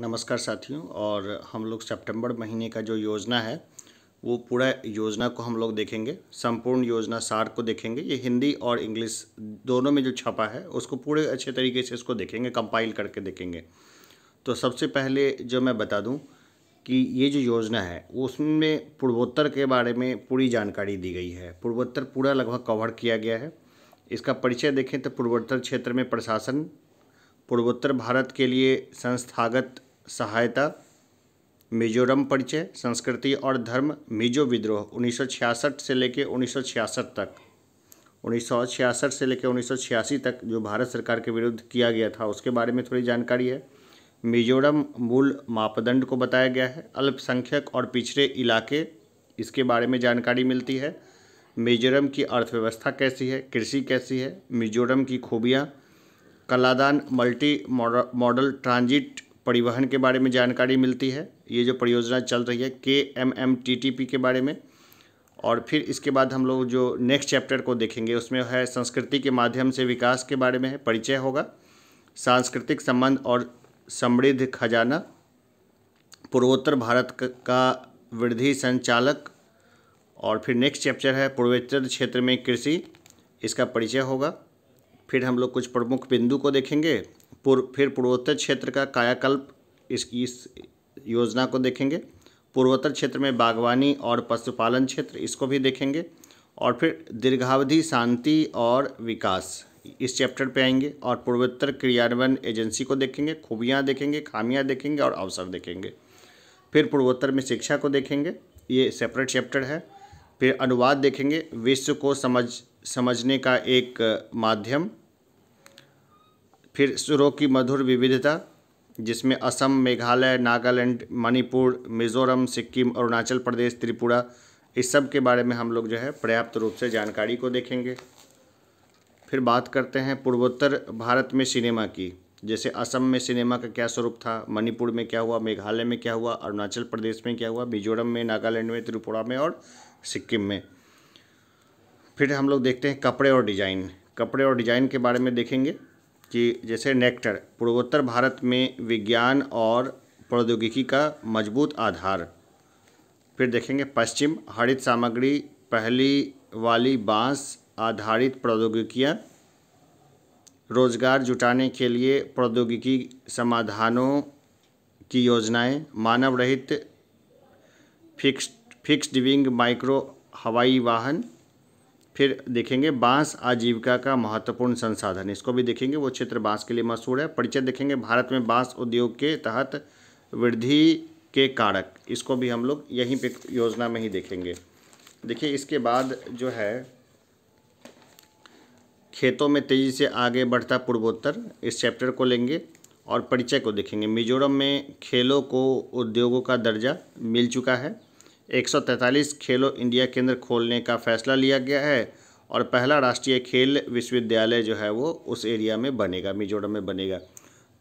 नमस्कार साथियों और हम लोग सितंबर महीने का जो योजना है वो पूरा योजना को हम लोग देखेंगे संपूर्ण योजना सार को देखेंगे ये हिंदी और इंग्लिश दोनों में जो छपा है उसको पूरे अच्छे तरीके से इसको देखेंगे कंपाइल करके देखेंगे तो सबसे पहले जो मैं बता दूं कि ये जो योजना है उसमें पूर्वोत्तर के बारे में पूरी जानकारी दी गई है पूर्वोत्तर पूरा लगभग कवर किया गया है इसका परिचय देखें तो पूर्वोत्तर क्षेत्र में प्रशासन पूर्वोत्तर भारत के लिए संस्थागत सहायता मिजोरम परिचय संस्कृति और धर्म मिजो विद्रोह 1966 से लेकर 1966 तक 1966 से लेकर 1986 तक जो भारत सरकार के विरुद्ध किया गया था उसके बारे में थोड़ी जानकारी है मिजोरम मूल मापदंड को बताया गया है अल्पसंख्यक और पिछड़े इलाके इसके बारे में जानकारी मिलती है मिजोरम की अर्थव्यवस्था कैसी है कृषि कैसी है मिजोरम की खूबियाँ कलादान मल्टी मॉडल ट्रांजिट परिवहन के बारे में जानकारी मिलती है ये जो परियोजना चल रही है K M M T T P के बारे में और फिर इसके बाद हम लोग जो नेक्स्ट चैप्टर को देखेंगे उसमें है संस्कृति के माध्यम से विकास के बारे में है परिचय होगा सांस्कृतिक संबंध और समृद्ध खजाना पूर्वोत्तर भारत का वृद्धि संचालक और फिर नेक्स्ट चैप्टर है पूर्वोत्तर क्षेत्र में कृषि इसका परिचय होगा फिर हम लोग कुछ प्रमुख बिंदु को देखेंगे पूर्व फिर पूर्वोत्तर क्षेत्र का कायाकल्प इसकी इस योजना को देखेंगे पूर्वोत्तर क्षेत्र में बागवानी और पशुपालन क्षेत्र इसको भी देखेंगे और फिर दीर्घावधि शांति और विकास इस चैप्टर पे आएंगे और पूर्वोत्तर क्रियान्वयन एजेंसी को देखेंगे खूबियाँ देखेंगे खामियाँ देखेंगे और अवसर देखेंगे फिर पूर्वोत्तर में शिक्षा को देखेंगे ये सेपरेट चैप्टर है फिर अनुवाद देखेंगे विश्व को समझ समझने का एक माध्यम फिर सुरों की मधुर विविधता जिसमें असम मेघालय नागालैंड मणिपुर मिज़ोरम सिक्किम अरुणाचल प्रदेश त्रिपुरा इस सब के बारे में हम लोग जो है पर्याप्त रूप से जानकारी को देखेंगे फिर बात करते हैं पूर्वोत्तर भारत में सिनेमा की जैसे असम में सिनेमा का क्या स्वरूप था मणिपुर में क्या हुआ मेघालय में क्या हुआ अरुणाचल प्रदेश में क्या हुआ मिजोरम में नागालैंड में त्रिपुरा में और सिक्किम में फिर हम लोग देखते हैं कपड़े और डिज़ाइन कपड़े और डिज़ाइन के बारे में देखेंगे कि जैसे नेक्टर पूर्वोत्तर भारत में विज्ञान और प्रौद्योगिकी का मजबूत आधार फिर देखेंगे पश्चिम हरित सामग्री पहली वाली बांस आधारित प्रौद्योगिकियाँ रोजगार जुटाने के लिए प्रौद्योगिकी समाधानों की योजनाएं मानव रहित फिक्स फिक्स्ड विंग माइक्रो हवाई वाहन फिर देखेंगे बांस आजीविका का महत्वपूर्ण संसाधन इसको भी देखेंगे वो क्षेत्र बांस के लिए मशहूर है परिचय देखेंगे भारत में बांस उद्योग के तहत वृद्धि के कारक इसको भी हम लोग यहीं पे योजना में ही देखेंगे देखिए इसके बाद जो है खेतों में तेज़ी से आगे बढ़ता पूर्वोत्तर इस चैप्टर को लेंगे और परिचय को देखेंगे मिजोरम में खेलों को उद्योगों का दर्जा मिल चुका है 143 खेलो इंडिया केंद्र खोलने का फैसला लिया गया है और पहला राष्ट्रीय खेल विश्वविद्यालय जो है वो उस एरिया में बनेगा मिजोरम में बनेगा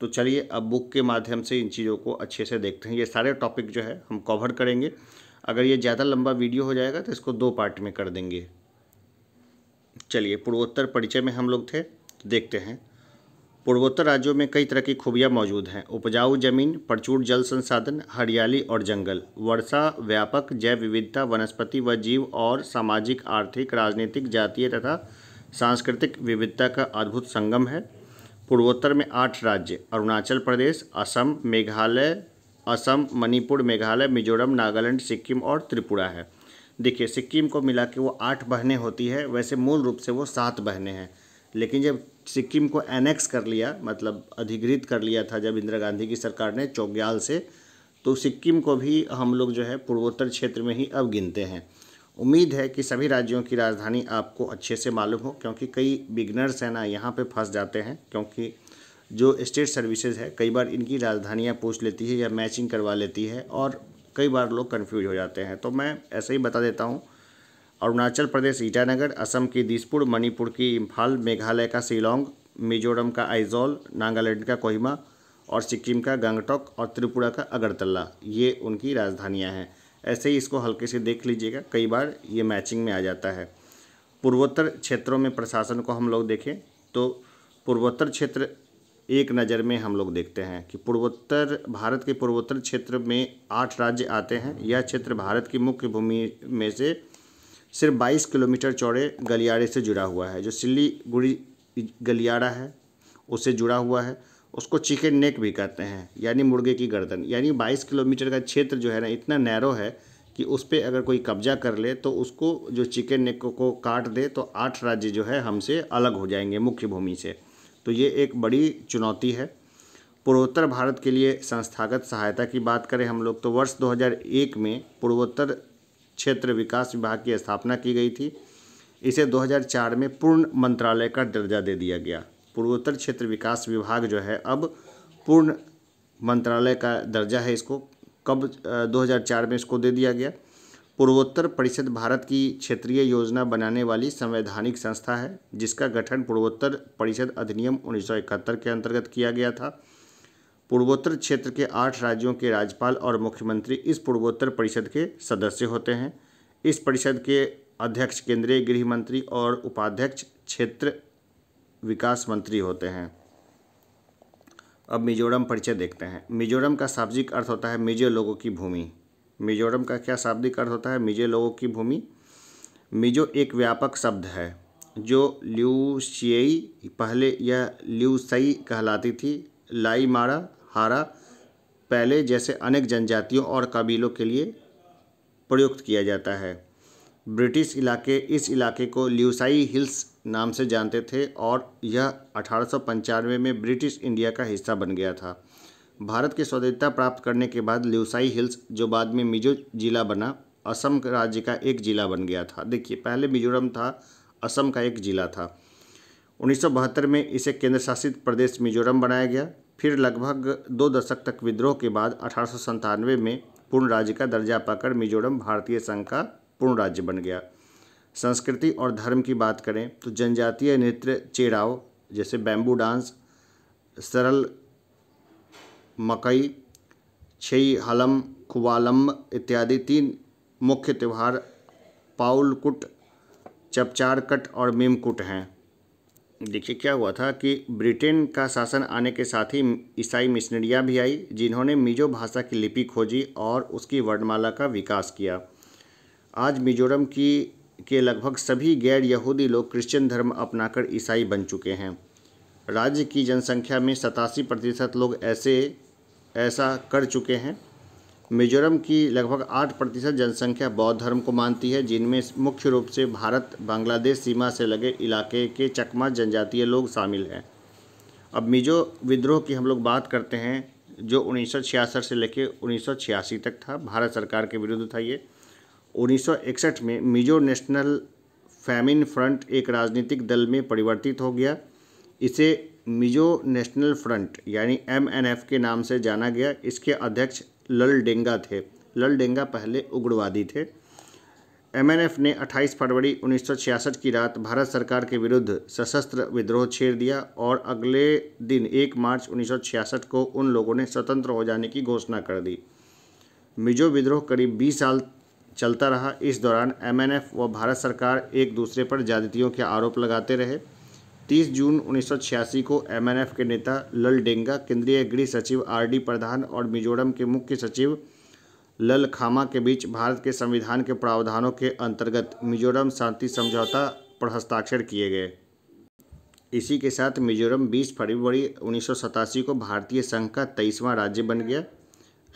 तो चलिए अब बुक के माध्यम से इन चीज़ों को अच्छे से देखते हैं ये सारे टॉपिक जो है हम कवर करेंगे अगर ये ज़्यादा लंबा वीडियो हो जाएगा तो इसको दो पार्ट में कर देंगे चलिए पूर्वोत्तर परिचय में हम लोग थे देखते हैं पूर्वोत्तर राज्यों में कई तरह की खूबियाँ मौजूद हैं उपजाऊ जमीन प्रचुर जल संसाधन हरियाली और जंगल वर्षा व्यापक जैव विविधता वनस्पति व जीव और सामाजिक आर्थिक राजनीतिक जातीय तथा सांस्कृतिक विविधता का अद्भुत संगम है पूर्वोत्तर में आठ राज्य अरुणाचल प्रदेश असम मेघालय असम मणिपुर मेघालय मिजोरम नागालैंड सिक्किम और त्रिपुरा है देखिए सिक्किम को मिला के वो आठ बहनें होती है वैसे मूल रूप से वो सात बहनें हैं लेकिन जब सिक्किम को एनेक्स कर लिया मतलब अधिग्रहित कर लिया था जब इंदिरा गांधी की सरकार ने चौग्याल से तो सिक्किम को भी हम लोग जो है पूर्वोत्तर क्षेत्र में ही अब गिनते हैं उम्मीद है कि सभी राज्यों की राजधानी आपको अच्छे से मालूम हो क्योंकि कई बिगनर्स हैं ना यहाँ पर फंस जाते हैं क्योंकि जो स्टेट सर्विसेज है कई बार इनकी राजधानियाँ पूछ लेती है या मैचिंग करवा लेती है और कई बार लोग कन्फ्यूज हो जाते हैं तो मैं ऐसे ही बता देता हूँ अरुणाचल प्रदेश ईटानगर असम की दिसपुर मणिपुर की इम्फाल मेघालय का शिलोंग मिजोरम का आइजोल नागालैंड का कोहिमा और सिक्किम का गंगटोक और त्रिपुरा का अगरतला ये उनकी राजधानियाँ हैं ऐसे ही इसको हल्के से देख लीजिएगा कई बार ये मैचिंग में आ जाता है पूर्वोत्तर क्षेत्रों में प्रशासन को हम लोग देखें तो पूर्वोत्तर क्षेत्र एक नज़र में हम लोग देखते हैं कि पूर्वोत्तर भारत के पूर्वोत्तर क्षेत्र में आठ राज्य आते हैं यह क्षेत्र भारत की मुख्य भूमि में से सिर्फ 22 किलोमीटर चौड़े गलियारे से जुड़ा हुआ है जो सिल्लीगुड़ी गलियारा है उससे जुड़ा हुआ है उसको चिकन नेक भी कहते हैं यानी मुर्गे की गर्दन यानी 22 किलोमीटर का क्षेत्र जो है ना इतना नैरो है कि उस पर अगर कोई कब्जा कर ले तो उसको जो चिकन नेक को, को काट दे तो आठ राज्य जो है हमसे अलग हो जाएंगे मुख्य भूमि से तो ये एक बड़ी चुनौती है पूर्वोत्तर भारत के लिए संस्थागत सहायता की बात करें हम लोग तो वर्ष 2001 में पूर्वोत्तर क्षेत्र विकास विभाग की स्थापना की गई थी इसे 2004 में पूर्ण मंत्रालय का दर्जा दे दिया गया पूर्वोत्तर क्षेत्र विकास विभाग जो है अब पूर्ण मंत्रालय का दर्जा है इसको कब 2004 में इसको दे दिया गया पूर्वोत्तर परिषद भारत की क्षेत्रीय योजना बनाने वाली संवैधानिक संस्था है जिसका गठन पूर्वोत्तर परिषद अधिनियम उन्नीस के अंतर्गत किया गया था पूर्वोत्तर क्षेत्र के आठ राज्यों के राज्यपाल और मुख्यमंत्री इस पूर्वोत्तर परिषद के सदस्य होते हैं इस परिषद के अध्यक्ष केंद्रीय गृह मंत्री और उपाध्यक्ष क्षेत्र विकास मंत्री होते हैं अब मिजोरम परिचय देखते हैं मिजोरम का शाब्दिक अर्थ होता है मिजो लोगों की भूमि मिजोरम का क्या शाब्दिक अर्थ होता है मिजे लोगों की भूमि मिजो एक व्यापक शब्द है जो ल्यूशियई पहले यह ल्यूसई कहलाती थी मारा हारा पहले जैसे अनेक जनजातियों और कबीलों के लिए प्रयुक्त किया जाता है ब्रिटिश इलाके इस इलाके को ल्यूसाई हिल्स नाम से जानते थे और यह अठारह में ब्रिटिश इंडिया का हिस्सा बन गया था भारत की स्वतंत्रता प्राप्त करने के बाद ल्यूसाई हिल्स जो बाद में मिजो जिला बना असम राज्य का एक जिला बन गया था देखिए पहले मिजोरम था असम का एक जिला था उन्नीस में इसे केंद्र शासित प्रदेश मिजोरम बनाया गया फिर लगभग दो दशक तक विद्रोह के बाद अठारह में पूर्ण राज्य का दर्जा पाकर मिजोरम भारतीय संघ का पूर्ण राज्य बन गया संस्कृति और धर्म की बात करें तो जनजातीय नृत्य चेराव जैसे बैम्बू डांस सरल मकई छई हलम खुवालम इत्यादि तीन मुख्य त्यौहार पाउलकुट चपचारकट और मेमकुट हैं देखिए क्या हुआ था कि ब्रिटेन का शासन आने के साथ ही ईसाई मिशनरियाँ भी आई जिन्होंने मिजो भाषा की लिपि खोजी और उसकी वर्णमाला का विकास किया आज मिजोरम की के लगभग सभी गैर यहूदी लोग क्रिश्चियन धर्म अपनाकर ईसाई बन चुके हैं राज्य की जनसंख्या में सतासी प्रतिशत लोग ऐसे ऐसा कर चुके हैं मिजोरम की लगभग आठ प्रतिशत जनसंख्या बौद्ध धर्म को मानती है जिनमें मुख्य रूप से भारत बांग्लादेश सीमा से लगे इलाके के चकमा जनजातीय लोग शामिल हैं अब मिजो विद्रोह की हम लोग बात करते हैं जो उन्नीस से लेकर उन्नीस तक था भारत सरकार के विरुद्ध था ये उन्नीस में मिजो नेशनल फैमिन फ्रंट एक राजनीतिक दल में परिवर्तित हो गया इसे मिजो नेशनल फ्रंट यानी एम के नाम से जाना गया इसके अध्यक्ष लल डेंगा थे लल डेंगा पहले उग्रवादी थे एमएनएफ ने 28 फरवरी 1966 की रात भारत सरकार के विरुद्ध सशस्त्र विद्रोह छेड़ दिया और अगले दिन 1 मार्च 1966 को उन लोगों ने स्वतंत्र हो जाने की घोषणा कर दी मिजो विद्रोह करीब 20 साल चलता रहा इस दौरान एमएनएफ व भारत सरकार एक दूसरे पर ज्यादतियों के आरोप लगाते रहे 30 जून उन्नीस को एमएनएफ के नेता लल डेंगा केंद्रीय गृह सचिव आरडी प्रधान और मिजोरम के मुख्य सचिव लल खामा के बीच भारत के संविधान के प्रावधानों के अंतर्गत मिजोरम शांति समझौता पर हस्ताक्षर किए गए इसी के साथ मिजोरम 20 फरवरी उन्नीस को भारतीय संघ का तेईसवां राज्य बन गया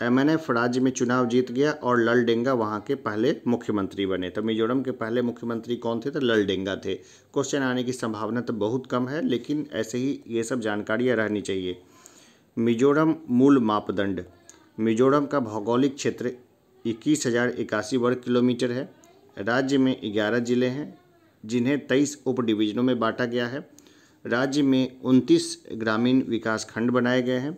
एमएनएफ राज्य में चुनाव जीत गया और लल डेंगा वहाँ के पहले मुख्यमंत्री बने तो मिजोरम के पहले मुख्यमंत्री कौन थे तो लल डेंगा थे क्वेश्चन आने की संभावना तो बहुत कम है लेकिन ऐसे ही ये सब जानकारियाँ रहनी चाहिए मिजोरम मूल मापदंड मिजोरम का भौगोलिक क्षेत्र इक्कीस हज़ार इक्यासी वर्ग किलोमीटर है राज्य में ग्यारह जिले हैं जिन्हें तेईस उप डिवीजनों में बांटा गया है राज्य में उनतीस ग्रामीण विकास खंड बनाए गए हैं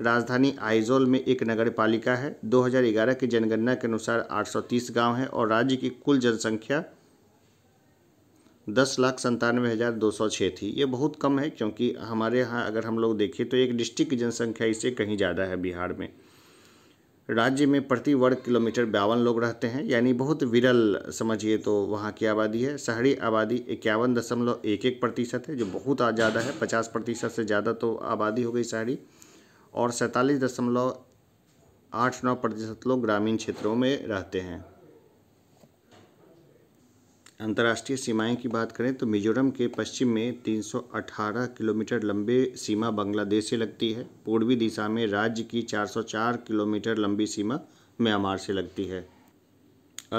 राजधानी आइजोल में एक नगर पालिका है 2011 की जनगणना के अनुसार 830 गांव हैं और राज्य की कुल जनसंख्या दस लाख संतानवे हज़ार दो सौ छः थी ये बहुत कम है क्योंकि हमारे यहाँ अगर हम लोग देखें तो एक डिस्ट्रिक्ट की जनसंख्या इससे कहीं ज़्यादा है बिहार में राज्य में प्रति वर्ग किलोमीटर बावन लोग रहते हैं यानी बहुत विरल समझिए तो वहाँ की आबादी है शहरी आबादी इक्यावन दशमलव एक एक प्रतिशत है जो बहुत ज़्यादा है पचास प्रतिशत से ज़्यादा तो आबादी हो गई शहरी और सैंतालीस दशमलव आठ नौ प्रतिशत लोग ग्रामीण क्षेत्रों में रहते हैं अंतर्राष्ट्रीय सीमाएं की बात करें तो मिजोरम के पश्चिम में 318 किलोमीटर लंबी सीमा बांग्लादेश से लगती है पूर्वी दिशा में राज्य की 404 किलोमीटर लंबी सीमा म्यांमार से लगती है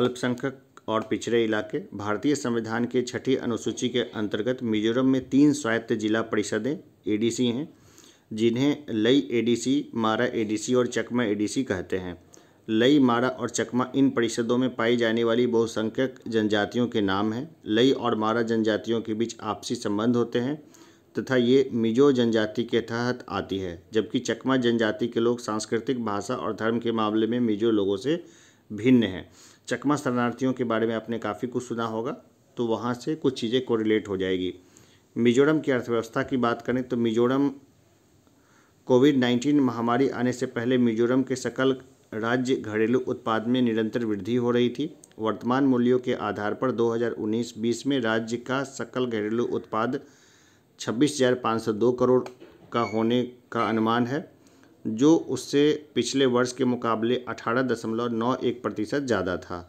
अल्पसंख्यक और पिछड़े इलाके भारतीय संविधान के छठी अनुसूची के अंतर्गत मिजोरम में तीन स्वायत्त जिला परिषदें एडीसी हैं जिन्हें लई एडीसी मारा एडीसी और चकमा एडीसी कहते हैं लई मारा और चकमा इन परिषदों में पाई जाने वाली बहुसंख्यक जनजातियों के नाम हैं लई और मारा जनजातियों के बीच आपसी संबंध होते हैं तथा ये मिजो जनजाति के तहत आती है जबकि चकमा जनजाति के लोग सांस्कृतिक भाषा और धर्म के मामले में मिजो लोगों से भिन्न हैं चकमा शरणार्थियों के बारे में आपने काफ़ी कुछ सुना होगा तो वहाँ से कुछ चीज़ें कोरिलेट हो जाएगी मिजोरम की अर्थव्यवस्था की बात करें तो मिजोरम कोविड नाइन्टीन महामारी आने से पहले मिजोरम के सकल राज्य घरेलू उत्पाद में निरंतर वृद्धि हो रही थी वर्तमान मूल्यों के आधार पर 2019-20 में राज्य का सकल घरेलू उत्पाद 26,502 करोड़ का होने का अनुमान है जो उससे पिछले वर्ष के मुकाबले 18.91 प्रतिशत ज़्यादा था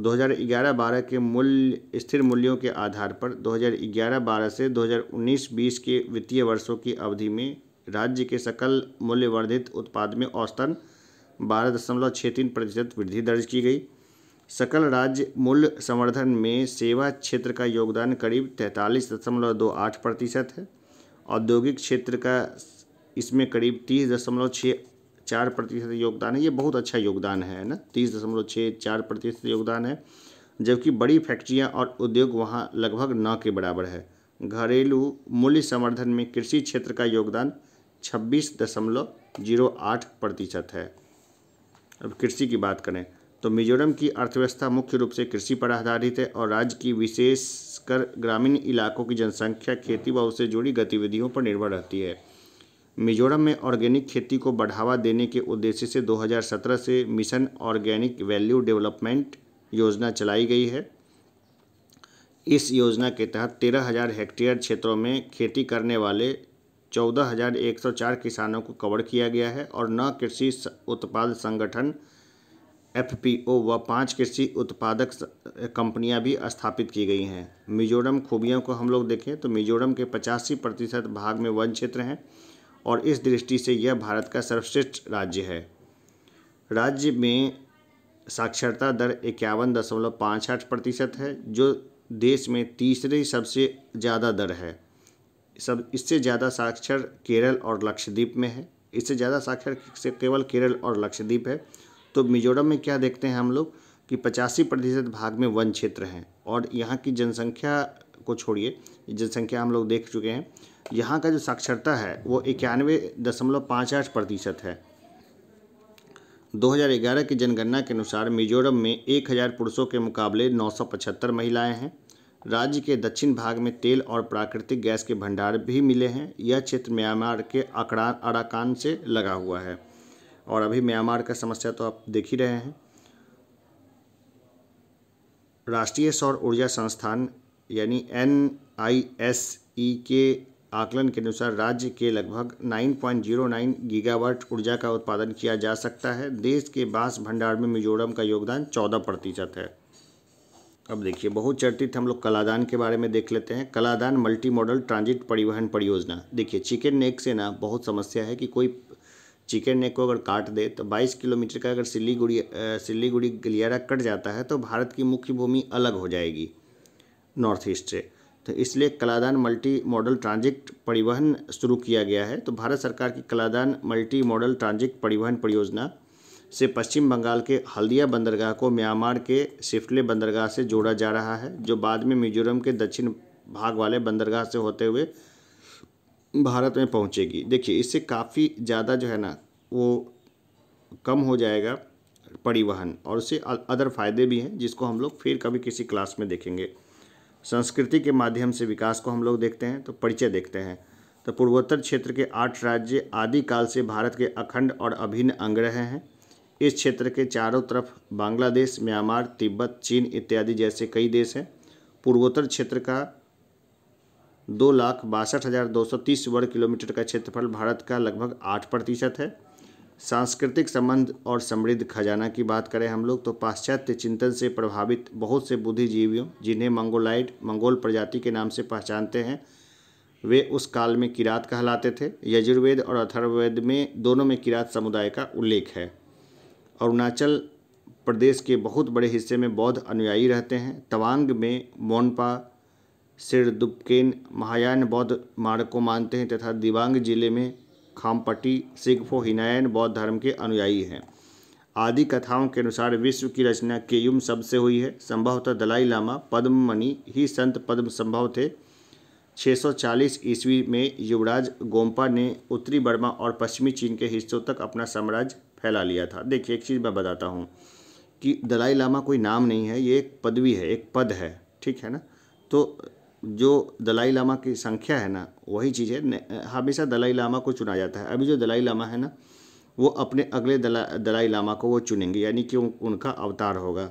2011-12 के मूल्य स्थिर मूल्यों के आधार पर 2011-12 से 2019-20 के वित्तीय वर्षों की अवधि में राज्य के सकल मूल्यवर्धित उत्पाद में औसतन बारह दशमलव छः तीन प्रतिशत वृद्धि दर्ज की गई सकल राज्य मूल्य संवर्धन में सेवा क्षेत्र का योगदान करीब तैंतालीस दशमलव दो आठ प्रतिशत है औद्योगिक क्षेत्र का इसमें करीब तीस दशमलव छः चार प्रतिशत योगदान है ये बहुत अच्छा योगदान है ना तीस दशमलव छः चार प्रतिशत योगदान है जबकि बड़ी फैक्ट्रियाँ और उद्योग वहाँ लगभग नौ के बराबर है घरेलू मूल्य संवर्धन में कृषि क्षेत्र का योगदान छब्बीस दशमलव जीरो आठ प्रतिशत है अब कृषि की बात करें तो मिजोरम की अर्थव्यवस्था मुख्य रूप से कृषि पर आधारित है और राज्य की विशेषकर ग्रामीण इलाकों की जनसंख्या खेती व उससे जुड़ी गतिविधियों पर निर्भर रहती है मिजोरम में ऑर्गेनिक खेती को बढ़ावा देने के उद्देश्य से 2017 से मिशन ऑर्गेनिक वैल्यू डेवलपमेंट योजना चलाई गई है इस योजना के तहत तेरह हजार हेक्टेयर क्षेत्रों में खेती करने वाले 14,104 किसानों को कवर किया गया है और नौ कृषि उत्पाद संगठन एफपीओ व पांच कृषि उत्पादक कंपनियां भी स्थापित की गई हैं मिजोरम खूबियों को हम लोग देखें तो मिजोरम के पचासी प्रतिशत भाग में वन क्षेत्र हैं और इस दृष्टि से यह भारत का सर्वश्रेष्ठ राज्य है राज्य में साक्षरता दर इक्यावन दशमलव पाँच आठ प्रतिशत है जो देश में तीसरी सबसे ज़्यादा दर है सब इससे ज़्यादा साक्षर केरल और लक्षद्वीप में है इससे ज़्यादा साक्षर से केवल केरल और लक्षद्वीप है तो मिजोरम में क्या देखते हैं हम लोग कि पचासी प्रतिशत भाग में वन क्षेत्र हैं और यहाँ की जनसंख्या को छोड़िए जनसंख्या हम लोग देख चुके हैं यहाँ का जो साक्षरता है वो इक्यानवे दशमलव पाँच आठ प्रतिशत है 2011 की जनगणना के अनुसार मिजोरम में 1000 पुरुषों के मुकाबले पचहत्तर महिलाएं हैं राज्य के दक्षिण भाग में तेल और प्राकृतिक गैस के भंडार भी मिले हैं यह क्षेत्र म्यांमार के अकड़ा अड़ाकान से लगा हुआ है और अभी म्यांमार का समस्या तो आप देख ही रहे हैं राष्ट्रीय सौर ऊर्जा संस्थान यानी एन आई एस ई के आकलन के अनुसार राज्य के लगभग 9.09 गीगावाट ऊर्जा का उत्पादन किया जा सकता है देश के बांस भंडार में मिजोरम का योगदान 14 प्रतिशत है अब देखिए बहुचर्चित हम लोग कलादान के बारे में देख लेते हैं कलादान मल्टी मॉडल ट्रांजिट परिवहन परियोजना देखिए चिकन नेक से ना बहुत समस्या है कि कोई चिकन नेक को अगर काट दे तो 22 किलोमीटर का अगर सिल्लीगुड़ी सिल्लीगुड़ी गलियारा कट जाता है तो भारत की मुख्य भूमि अलग हो जाएगी नॉर्थ ईस्ट से तो इसलिए कलादान मल्टी मॉडल ट्रांजिट परिवहन शुरू किया गया है तो भारत सरकार की कलादान मल्टी मॉडल ट्रांजिट परिवहन परियोजना से पश्चिम बंगाल के हल्दिया बंदरगाह को म्यांमार के सिफ्टले बंदरगाह से जोड़ा जा रहा है जो बाद में मिजोरम के दक्षिण भाग वाले बंदरगाह से होते हुए भारत में पहुंचेगी देखिए इससे काफ़ी ज़्यादा जो है ना वो कम हो जाएगा परिवहन और उससे अदर फायदे भी हैं जिसको हम लोग फिर कभी किसी क्लास में देखेंगे संस्कृति के माध्यम से विकास को हम लोग देखते हैं तो परिचय देखते हैं तो पूर्वोत्तर क्षेत्र के आठ राज्य आदिकाल से भारत के अखंड और अभिन्न अंग रहे हैं इस क्षेत्र के चारों तरफ बांग्लादेश म्यांमार तिब्बत चीन इत्यादि जैसे कई देश हैं पूर्वोत्तर क्षेत्र का दो लाख बासठ हज़ार दो सौ तीस वर्ग किलोमीटर का क्षेत्रफल भारत का लगभग आठ प्रतिशत है सांस्कृतिक संबंध और समृद्ध खजाना की बात करें हम लोग तो पाश्चात्य चिंतन से प्रभावित बहुत से बुद्धिजीवियों जिन्हें मंगोलाइट मंगोल प्रजाति के नाम से पहचानते हैं वे उस काल में किरात कहलाते थे यजुर्वेद और अथर्ववेद में दोनों में किरात समुदाय का उल्लेख है अरुणाचल प्रदेश के बहुत बड़े हिस्से में बौद्ध अनुयायी रहते हैं तवांग में मोनपा सिरदुपकेन महायान बौद्ध मार्ग को मानते हैं तथा दिबांग जिले में खामपट्टी सिगफो हिनायन बौद्ध धर्म के अनुयायी हैं आदि कथाओं के अनुसार विश्व की रचना केयुम शब्द से हुई है संभवतः दलाई लामा पद्ममणि ही संत पद्म संभव थे 640 ईस्वी में युवराज गोम्पा ने उत्तरी बर्मा और पश्चिमी चीन के हिस्सों तक अपना साम्राज्य फैला लिया था देखिए एक चीज़ मैं बताता हूँ कि दलाई लामा कोई नाम नहीं है ये एक पदवी है एक पद है ठीक है ना तो जो दलाई लामा की संख्या है ना वही चीज़ है हमेशा दलाई लामा को चुना जाता है अभी जो दलाई लामा है ना वो अपने अगले दला दलाई लामा को वो चुनेंगे यानी कि उनका अवतार होगा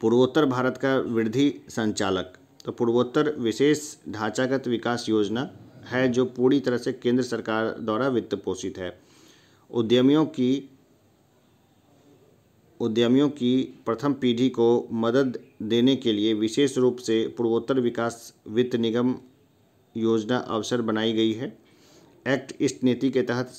पूर्वोत्तर भारत का वृद्धि संचालक तो पूर्वोत्तर विशेष ढांचागत विकास योजना है जो पूरी तरह से केंद्र सरकार द्वारा वित्त पोषित है उद्यमियों की उद्यमियों की प्रथम पीढ़ी को मदद देने के लिए विशेष रूप से पूर्वोत्तर विकास वित्त निगम योजना अवसर बनाई गई है एक्ट इस नीति के तहत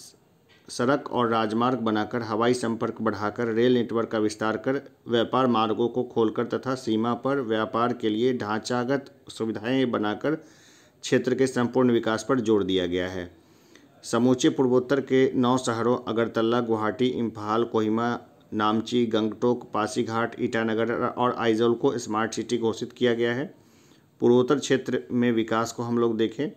सड़क और राजमार्ग बनाकर हवाई संपर्क बढ़ाकर रेल नेटवर्क का विस्तार कर व्यापार मार्गों को खोलकर तथा सीमा पर व्यापार के लिए ढांचागत सुविधाएं बनाकर क्षेत्र के संपूर्ण विकास पर जोर दिया गया है समूचे पूर्वोत्तर के नौ शहरों अगरतला गुवाहाटी इम्फाल कोहिमा नामची गंगटोक पासीघाट ईटानगर और आइजोल को स्मार्ट सिटी घोषित किया गया है पूर्वोत्तर क्षेत्र में विकास को हम लोग देखें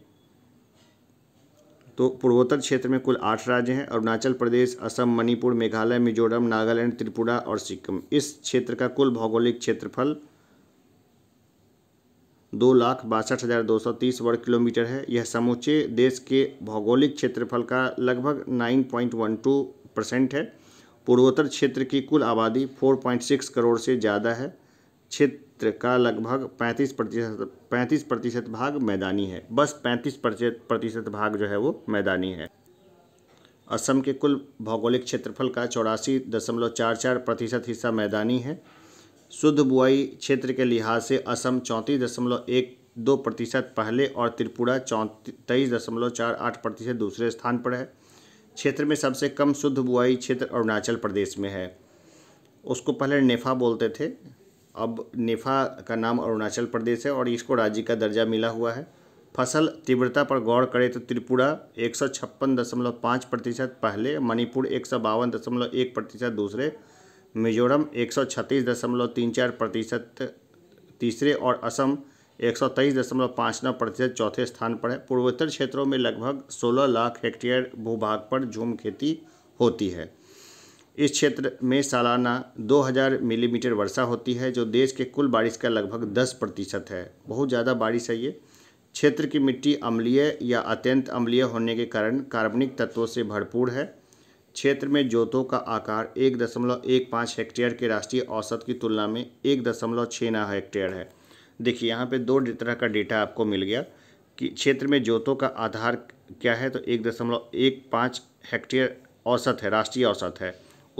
तो पूर्वोत्तर क्षेत्र में कुल आठ राज्य हैं अरुणाचल प्रदेश असम मणिपुर मेघालय मिजोरम नागालैंड त्रिपुरा और सिक्किम इस क्षेत्र का कुल भौगोलिक क्षेत्रफल दो लाख बासठ हज़ार दो सौ तीस वर्ग किलोमीटर है यह समूचे देश के भौगोलिक क्षेत्रफल का लगभग nine point one two percent है पूर्वोत्तर क्षेत्र की कुल आबादी फोर पॉइंट सिक्स करोड़ से ज़्यादा है क्षेत्र का लगभग पैंतीस प्रतिशत पैंतीस प्रतिशत भाग मैदानी है बस पैंतीस प्रतिशत भाग जो है वो मैदानी है असम के कुल भौगोलिक क्षेत्रफल का चौरासी दशमलव चार चार प्रतिशत हिस्सा मैदानी है शुद्ध बुआई क्षेत्र के लिहाज से असम चौंतीस दशमलव एक दो प्रतिशत पहले और त्रिपुरा तेईस दशमलव चार आठ प्रतिशत दूसरे स्थान पर है क्षेत्र में सबसे कम शुद्ध बुआई क्षेत्र अरुणाचल प्रदेश में है उसको पहले नेफा बोलते थे अब नेफा का नाम अरुणाचल प्रदेश है और इसको राज्य का दर्जा मिला हुआ है फसल तीव्रता पर गौर करें तो त्रिपुरा एक प्रतिशत पहले मणिपुर एक प्रतिशत दूसरे मिजोरम एक सौ छत्तीस दशमलव तीन चार प्रतिशत तीसरे और असम एक सौ तेईस दशमलव पाँच नौ प्रतिशत चौथे स्थान पर है पूर्वोत्तर क्षेत्रों में लगभग सोलह लाख हेक्टेयर भूभाग पर झूम खेती होती है इस क्षेत्र में सालाना 2000 मिलीमीटर वर्षा होती है जो देश के कुल बारिश का लगभग 10 प्रतिशत है बहुत ज़्यादा बारिश है ये क्षेत्र की मिट्टी अम्लीय या अत्यंत अम्लीय होने के कारण कार्बनिक तत्वों से भरपूर है क्षेत्र में जोतों का आकार एक दशमलव एक पाँच हेक्टेयर के राष्ट्रीय औसत की तुलना में एक दशमलव छः नौ हेक्टेयर है देखिए यहाँ पे दो तरह का डेटा आपको मिल गया कि क्षेत्र में जोतों का आधार क्या है तो एक दशमलव एक पाँच हेक्टेयर औसत है राष्ट्रीय औसत है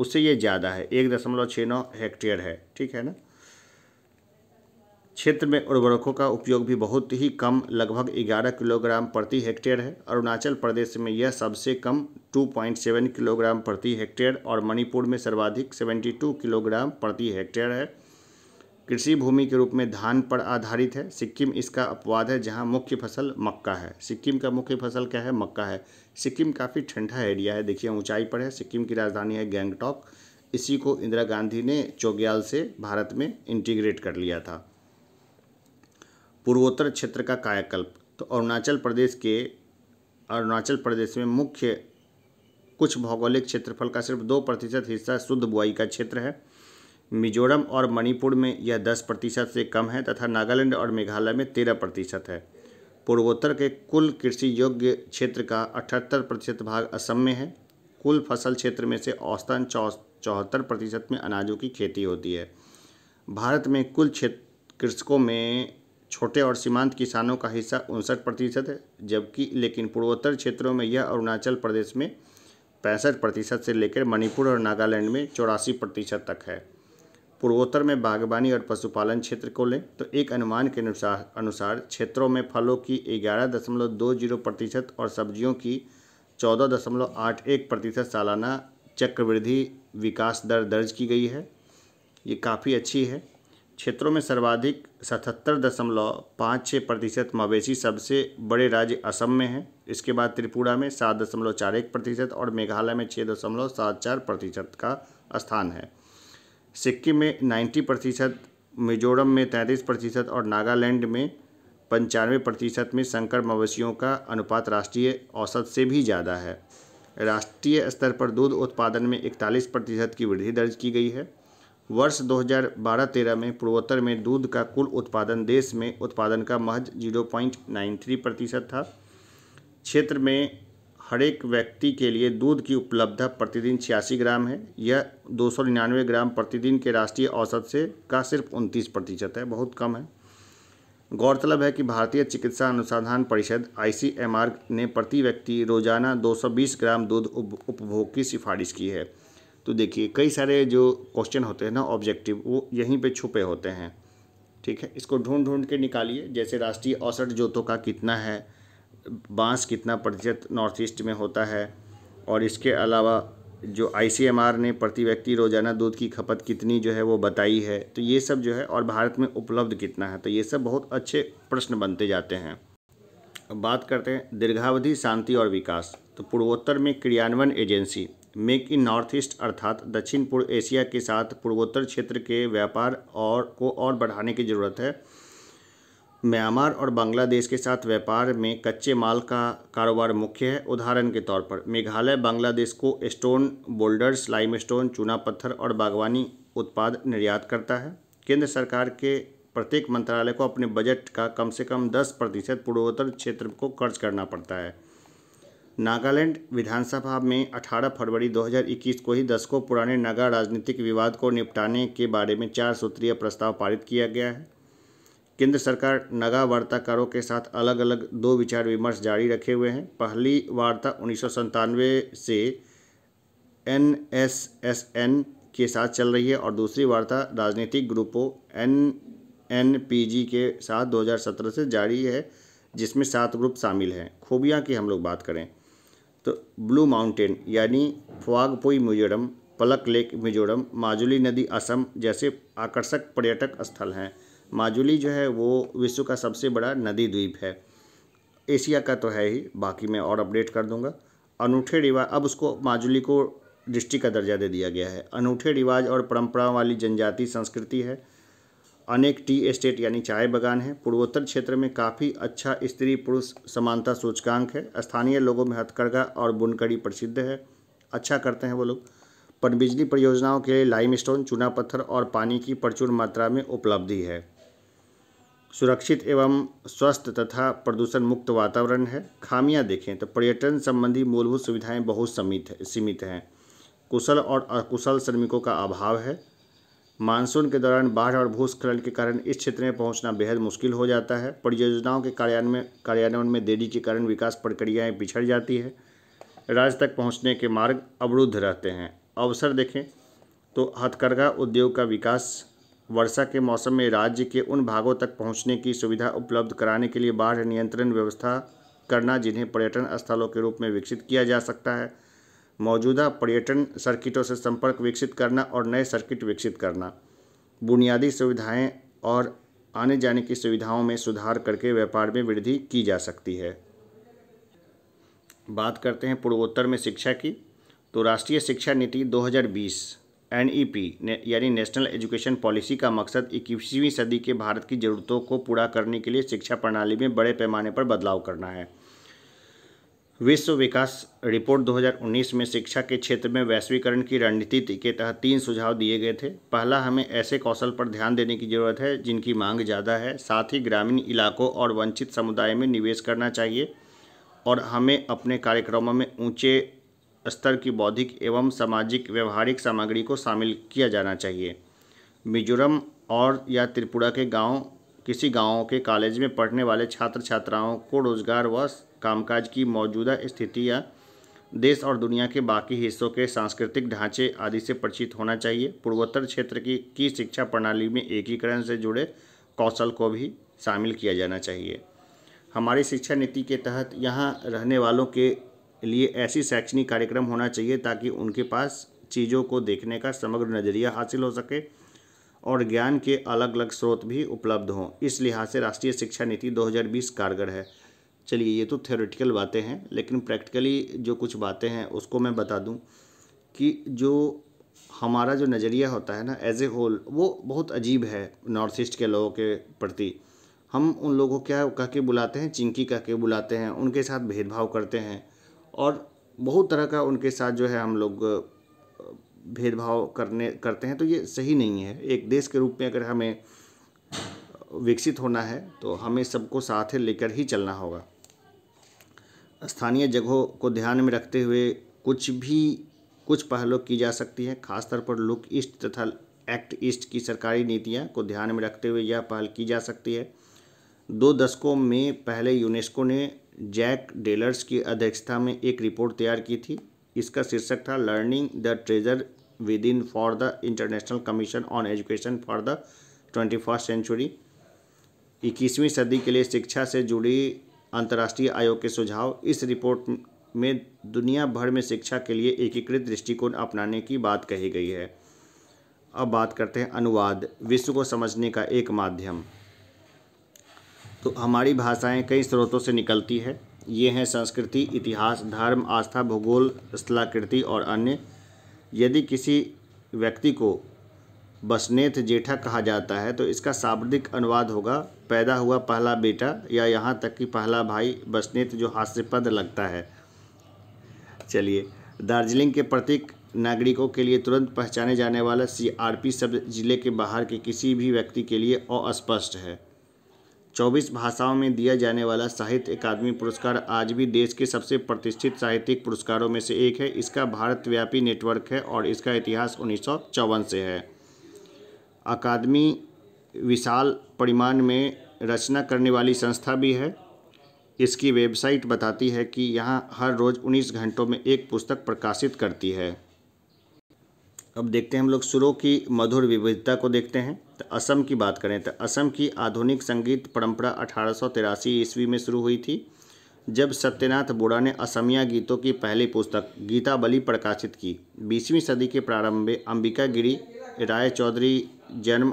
उससे ये ज़्यादा है एक दशमलव छः नौ हेक्टेयर है ठीक है ना क्षेत्र में उर्वरकों का उपयोग भी बहुत ही कम लगभग 11 किलोग्राम प्रति हेक्टेयर है अरुणाचल प्रदेश में यह सबसे कम 2.7 किलोग्राम प्रति हेक्टेयर और मणिपुर में सर्वाधिक 72 किलोग्राम प्रति हेक्टेयर है कृषि भूमि के रूप में धान पर आधारित है सिक्किम इसका अपवाद है जहां मुख्य फसल मक्का है सिक्किम का मुख्य फसल क्या है मक्का है सिक्किम काफ़ी ठंडा एरिया है देखिए ऊँचाई पर है सिक्किम की राजधानी है गैंगटॉक इसी को इंदिरा गांधी ने चौग्याल से भारत में इंटीग्रेट कर लिया था पूर्वोत्तर क्षेत्र का कायाकल्प तो अरुणाचल प्रदेश के अरुणाचल प्रदेश में मुख्य कुछ भौगोलिक क्षेत्रफल का सिर्फ दो प्रतिशत हिस्सा शुद्ध बुआई का क्षेत्र है मिजोरम और मणिपुर में यह दस प्रतिशत से कम है तथा नागालैंड और मेघालय में तेरह प्रतिशत है पूर्वोत्तर के कुल कृषि योग्य क्षेत्र का अठहत्तर प्रतिशत भाग असम में है कुल फसल क्षेत्र में से औसतन चौहत्तर प्रतिशत में अनाजों की खेती होती है भारत में कुल क्षेत्र कृषकों में छोटे और सीमांत किसानों का हिस्सा उनसठ प्रतिशत है जबकि लेकिन पूर्वोत्तर क्षेत्रों में यह अरुणाचल प्रदेश में पैंसठ प्रतिशत से लेकर मणिपुर और नागालैंड में चौरासी प्रतिशत तक है पूर्वोत्तर में बागवानी और पशुपालन क्षेत्र को लें तो एक अनुमान के अनुसार अनुसार क्षेत्रों में फलों की ग्यारह दशमलव दो जीरो प्रतिशत और सब्जियों की चौदह दशमलव आठ एक प्रतिशत सालाना चक्रवृद्धि विकास दर दर्ज की गई है ये काफ़ी अच्छी है क्षेत्रों में सर्वाधिक सतहत्तर दशमलव पाँच छः प्रतिशत मवेशी सबसे बड़े राज्य असम में हैं इसके बाद त्रिपुरा में सात दशमलव चार एक प्रतिशत और मेघालय में छः दशमलव सात चार प्रतिशत का स्थान है सिक्किम में नाइन्टी प्रतिशत मिजोरम में तैंतीस प्रतिशत और नागालैंड में पंचानवे प्रतिशत में संकर मवेशियों का अनुपात राष्ट्रीय औसत से भी ज़्यादा है राष्ट्रीय स्तर पर दूध उत्पादन में इकतालीस प्रतिशत की वृद्धि दर्ज की गई है वर्ष 2012-13 में पूर्वोत्तर में दूध का कुल उत्पादन देश में उत्पादन का महज 0.93 प्रतिशत था क्षेत्र में हरेक व्यक्ति के लिए दूध की उपलब्धता प्रतिदिन छियासी ग्राम है यह दो ग्राम प्रतिदिन के राष्ट्रीय औसत से का सिर्फ उनतीस प्रतिशत है बहुत कम है गौरतलब है कि भारतीय चिकित्सा अनुसंधान परिषद आई ने प्रति व्यक्ति रोजाना 220 ग्राम दूध उपभोग की सिफारिश की है तो देखिए कई सारे जो क्वेश्चन होते हैं ना ऑब्जेक्टिव वो यहीं पे छुपे होते हैं ठीक है इसको ढूंढ ढूंढ के निकालिए जैसे राष्ट्रीय औसत जोतों का कितना है बांस कितना प्रतिशत नॉर्थ ईस्ट में होता है और इसके अलावा जो आई ने प्रति व्यक्ति रोज़ाना दूध की खपत कितनी जो है वो बताई है तो ये सब जो है और भारत में उपलब्ध कितना है तो ये सब बहुत अच्छे प्रश्न बनते जाते हैं बात करते हैं दीर्घावधि शांति और विकास तो पूर्वोत्तर में क्रियान्वयन agency make in north east अर्थात दक्षिण पूर्व एशिया के साथ पूर्वोत्तर क्षेत्र के व्यापार और को और बढ़ाने की ज़रूरत है म्यांमार और बांग्लादेश के साथ व्यापार में कच्चे माल का कारोबार मुख्य है उदाहरण के तौर पर मेघालय बांग्लादेश को स्टोन बोल्डर्स लाइमस्टोन चूना पत्थर और बागवानी उत्पाद निर्यात करता है केंद्र सरकार के प्रत्येक मंत्रालय को अपने बजट का कम से कम 10 प्रतिशत पूर्वोत्तर क्षेत्र को खर्च करना पड़ता है नागालैंड विधानसभा में 18 फरवरी 2021 को ही दशकों पुराने नागा राजनीतिक विवाद को निपटाने के बारे में चार सूत्रीय प्रस्ताव पारित किया गया है केंद्र सरकार नगा वार्ताकारों के साथ अलग अलग दो विचार विमर्श जारी रखे हुए हैं पहली वार्ता उन्नीस से एन के साथ चल रही है और दूसरी वार्ता राजनीतिक ग्रुपों एन एन के साथ 2017 से जारी है जिसमें सात ग्रुप शामिल हैं खूबियाँ की हम लोग बात करें तो ब्लू माउंटेन यानी फ्वागपुई मिजोरम पलक लेक मिजोरम माजुली नदी असम जैसे आकर्षक पर्यटक स्थल हैं माजुली जो है वो विश्व का सबसे बड़ा नदी द्वीप है एशिया का तो है ही बाकी मैं और अपडेट कर दूंगा अनूठे रिवाज अब उसको माजुली को डिस्ट्रिक्ट का दर्जा दे दिया गया है अनूठे रिवाज और परंपराओं वाली जनजाति संस्कृति है अनेक टी एस्टेट यानी चाय बागान हैं पूर्वोत्तर क्षेत्र में काफ़ी अच्छा स्त्री पुरुष समानता सूचकांक है स्थानीय लोगों में हथकरघा और बुनकड़ी प्रसिद्ध है अच्छा करते हैं वो लोग पनबिजली परियोजनाओं के लिए लाइम स्टोन चूना पत्थर और पानी की प्रचुर मात्रा में उपलब्धि है सुरक्षित एवं स्वस्थ तथा प्रदूषण मुक्त वातावरण है खामियां देखें तो पर्यटन संबंधी मूलभूत सुविधाएं बहुत सीमित सीमित हैं कुशल और अकुशल श्रमिकों का अभाव है मानसून के दौरान बाढ़ और भूस्खलन के कारण इस क्षेत्र में पहुंचना बेहद मुश्किल हो जाता है परियोजनाओं के कार्यान्वयन कार्यान्वयन में देरी के कारण विकास प्रक्रियाएं पिछड़ जाती है राज्य तक पहुंचने के मार्ग अवरुद्ध रहते हैं अवसर देखें तो हथकरघा उद्योग का विकास वर्षा के मौसम में राज्य के उन भागों तक पहुँचने की सुविधा उपलब्ध कराने के लिए बाढ़ नियंत्रण व्यवस्था करना जिन्हें पर्यटन स्थलों के रूप में विकसित किया जा सकता है मौजूदा पर्यटन सर्किटों से संपर्क विकसित करना और नए सर्किट विकसित करना बुनियादी सुविधाएं और आने जाने की सुविधाओं में सुधार करके व्यापार में वृद्धि की जा सकती है बात करते हैं पूर्वोत्तर में शिक्षा की तो राष्ट्रीय शिक्षा नीति 2020 एनईपी ने, यानी नेशनल एजुकेशन पॉलिसी का मकसद इक्कीसवीं सदी के भारत की ज़रूरतों को पूरा करने के लिए शिक्षा प्रणाली में बड़े पैमाने पर बदलाव करना है विश्व विकास रिपोर्ट 2019 में शिक्षा के क्षेत्र में वैश्वीकरण की रणनीति के तहत तीन सुझाव दिए गए थे पहला हमें ऐसे कौशल पर ध्यान देने की ज़रूरत है जिनकी मांग ज़्यादा है साथ ही ग्रामीण इलाकों और वंचित समुदाय में निवेश करना चाहिए और हमें अपने कार्यक्रमों में ऊंचे स्तर की बौद्धिक एवं सामाजिक व्यवहारिक सामग्री को शामिल किया जाना चाहिए मिजोरम और या त्रिपुरा के गाँव किसी गाँव के कॉलेज में पढ़ने वाले छात्र छात्राओं को रोजगार व कामकाज की मौजूदा स्थिति या देश और दुनिया के बाकी हिस्सों के सांस्कृतिक ढांचे आदि से परिचित होना चाहिए पूर्वोत्तर क्षेत्र की की शिक्षा प्रणाली में एकीकरण से जुड़े कौशल को भी शामिल किया जाना चाहिए हमारी शिक्षा नीति के तहत यहाँ रहने वालों के लिए ऐसी शैक्षणिक कार्यक्रम होना चाहिए ताकि उनके पास चीज़ों को देखने का समग्र नज़रिया हासिल हो सके और ज्ञान के अलग अलग स्रोत भी उपलब्ध हों इस लिहाज से राष्ट्रीय शिक्षा नीति 2020 कारगर है चलिए ये तो थ्योरेटिकल बातें हैं लेकिन प्रैक्टिकली जो कुछ बातें हैं उसको मैं बता दूं कि जो हमारा जो नज़रिया होता है ना एज ए होल वो बहुत अजीब है नॉर्थ ईस्ट के लोगों के प्रति हम उन लोगों को क्या कह के बुलाते हैं चिंकी कह के बुलाते हैं उनके साथ भेदभाव करते हैं और बहुत तरह का उनके साथ जो है हम लोग भेदभाव करने करते हैं तो ये सही नहीं है एक देश के रूप में अगर हमें विकसित होना है तो हमें सबको साथ लेकर ही चलना होगा स्थानीय जगहों को ध्यान में रखते हुए कुछ भी कुछ पहलों की जा सकती है खासतौर पर लुक ईस्ट तथा एक्ट ईस्ट की सरकारी नीतियां को ध्यान में रखते हुए यह पहल की जा सकती है दो दशकों में पहले यूनेस्को ने जैक डेलर्स की अध्यक्षता में एक रिपोर्ट तैयार की थी इसका शीर्षक था learning the treasure within for the international commission on education for the twenty first century इक्कीसवीं सदी के लिए शिक्षा से जुड़ी अंतर्राष्ट्रीय आयोग के सुझाव इस रिपोर्ट में दुनिया भर में शिक्षा के लिए एकीकृत दृष्टिकोण अपनाने की बात कही गई है अब बात करते हैं अनुवाद विश्व को समझने का एक माध्यम तो हमारी भाषाएं कई स्रोतों से निकलती है ये हैं संस्कृति इतिहास धर्म आस्था भूगोल स्थलाकृति और अन्य यदि किसी व्यक्ति को बसनेथ जेठा कहा जाता है तो इसका शाब्दिक अनुवाद होगा पैदा हुआ पहला बेटा या यहाँ तक कि पहला भाई बसनेत जो हास्यपद लगता है चलिए दार्जिलिंग के प्रत्येक नागरिकों के लिए तुरंत पहचाने जाने वाला सीआरपी शब्द जिले के बाहर के किसी भी व्यक्ति के लिए अस्पष्ट है चौबीस भाषाओं में दिया जाने वाला साहित्य अकादमी पुरस्कार आज भी देश के सबसे प्रतिष्ठित साहित्यिक पुरस्कारों में से एक है इसका भारतव्यापी नेटवर्क है और इसका इतिहास उन्नीस से है अकादमी विशाल परिमाण में रचना करने वाली संस्था भी है इसकी वेबसाइट बताती है कि यहाँ हर रोज़ 19 घंटों में एक पुस्तक प्रकाशित करती है अब देखते हैं हम लोग सुरों की मधुर विविधता को देखते हैं तो असम की बात करें तो असम की आधुनिक संगीत परंपरा अठारह ईस्वी में शुरू हुई थी जब सत्यनाथ बोड़ा ने असमिया गीतों की पहली पुस्तक गीताबली प्रकाशित की बीसवीं सदी के प्रारंभ में अंबिका गिरी राय चौधरी जन्म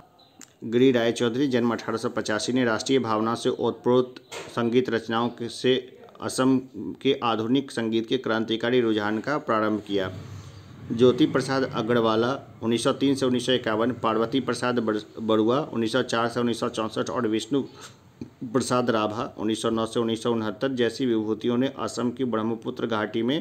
गिरी राय चौधरी जन्म अठारह ने राष्ट्रीय भावना से ओतप्रोत संगीत रचनाओं से असम के आधुनिक संगीत के क्रांतिकारी रुझान का प्रारंभ किया ज्योति प्रसाद अग्रवाला 1903 से उन्नीस पार्वती प्रसाद बड़ुआ 1904 से उन्नीस और विष्णु प्रसाद राभा 1909 से उन्नीस जैसी विभूतियों ने असम की ब्रह्मपुत्र घाटी में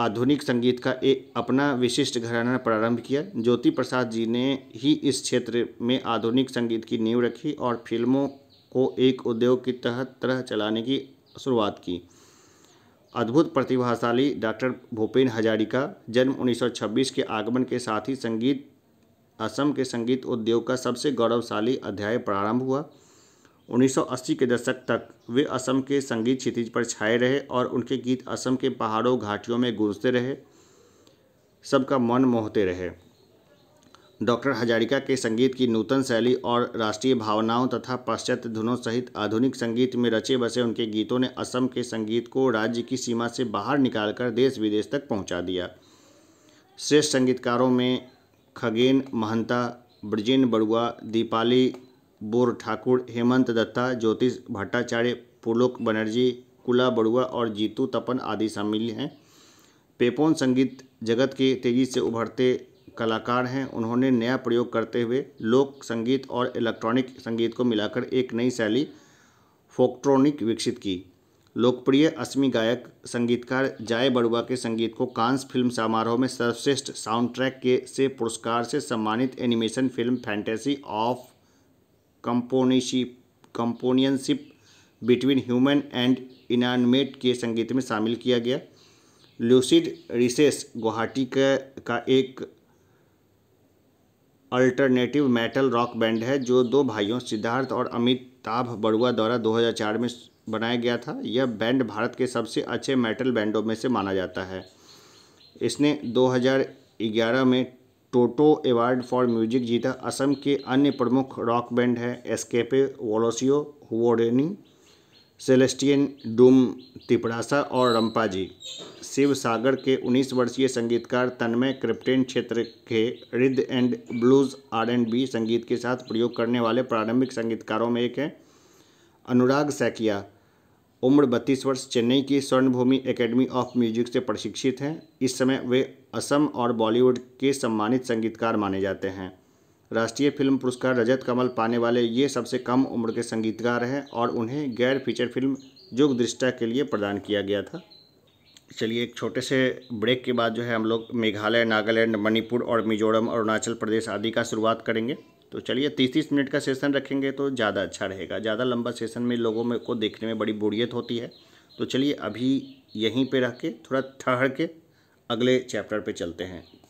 आधुनिक संगीत का एक अपना विशिष्ट घराना प्रारंभ किया ज्योति प्रसाद जी ने ही इस क्षेत्र में आधुनिक संगीत की नींव रखी और फिल्मों को एक उद्योग की तरह तरह चलाने की शुरुआत की अद्भुत प्रतिभाशाली डॉक्टर भूपेन हजारिका जन्म 1926 के आगमन के साथ ही संगीत असम के संगीत उद्योग का सबसे गौरवशाली अध्याय प्रारंभ हुआ 1980 के दशक तक वे असम के संगीत क्षितिज पर छाए रहे और उनके गीत असम के पहाड़ों घाटियों में गूंजते रहे सबका मन मोहते रहे डॉक्टर हजारिका के संगीत की नूतन शैली और राष्ट्रीय भावनाओं तथा पाश्चात्य धुनों सहित आधुनिक संगीत में रचे बसे उनके गीतों ने असम के संगीत को राज्य की सीमा से बाहर निकालकर देश विदेश तक पहुंचा दिया श्रेष्ठ संगीतकारों में खगेन महंता ब्रजेन बड़ुआ दीपाली बोर ठाकुर हेमंत दत्ता ज्योतिष भट्टाचार्य पुलोक बनर्जी कुला बड़ुआ और जीतू तपन आदि शामिल हैं पेपोन संगीत जगत के तेजी से उभरते कलाकार हैं उन्होंने नया प्रयोग करते हुए लोक संगीत और इलेक्ट्रॉनिक संगीत को मिलाकर एक नई शैली फोक्ट्रॉनिक विकसित की लोकप्रिय असमी गायक संगीतकार जाय बड़ुआ के संगीत को कांस फिल्म समारोह में सर्वश्रेष्ठ साउंड ट्रैक के से पुरस्कार से सम्मानित animation film fantasy of companionship companionship between human and inanimate के संगीत में शामिल किया गया लूसिड रिसेस गुवाहाटी का, का एक अल्टरनेटिव मेटल रॉक बैंड है जो दो भाइयों सिद्धार्थ और अमिताभ बड़ुआ द्वारा 2004 में बनाया गया था यह बैंड भारत के सबसे अच्छे मेटल बैंडों में से माना जाता है इसने 2011 में टोटो अवार्ड फॉर म्यूजिक जीता असम के अन्य प्रमुख रॉक बैंड हैं एस्केपे वोलोसियो हुओडेनी सेलेस्टियन डूम तिपड़ासा और रंपाजी शिव सागर के 19 वर्षीय संगीतकार तन्मय क्रिप्टेन क्षेत्र के rhythm and blues R and B संगीत के साथ प्रयोग करने वाले प्रारंभिक संगीतकारों में एक हैं अनुराग सैकिया उम्र बत्तीस वर्ष चेन्नई की स्वर्णभूमि एकेडमी ऑफ म्यूजिक से प्रशिक्षित हैं इस समय वे असम और बॉलीवुड के सम्मानित संगीतकार माने जाते हैं राष्ट्रीय फिल्म पुरस्कार रजत कमल पाने वाले ये सबसे कम उम्र के संगीतकार हैं और उन्हें गैर फीचर फिल्म जुग दृष्टा के लिए प्रदान किया गया था चलिए एक छोटे से ब्रेक के बाद जो है हम लोग मेघालय नागालैंड मणिपुर और मिजोरम अरुणाचल प्रदेश आदि का शुरुआत करेंगे तो चलिए तीस तीस मिनट का सेशन रखेंगे तो ज़्यादा अच्छा रहेगा ज़्यादा लंबा सेशन में लोगों में को देखने में बड़ी बोरियत होती है तो चलिए अभी यहीं पे रह के थोड़ा ठहर के अगले चैप्टर पे चलते हैं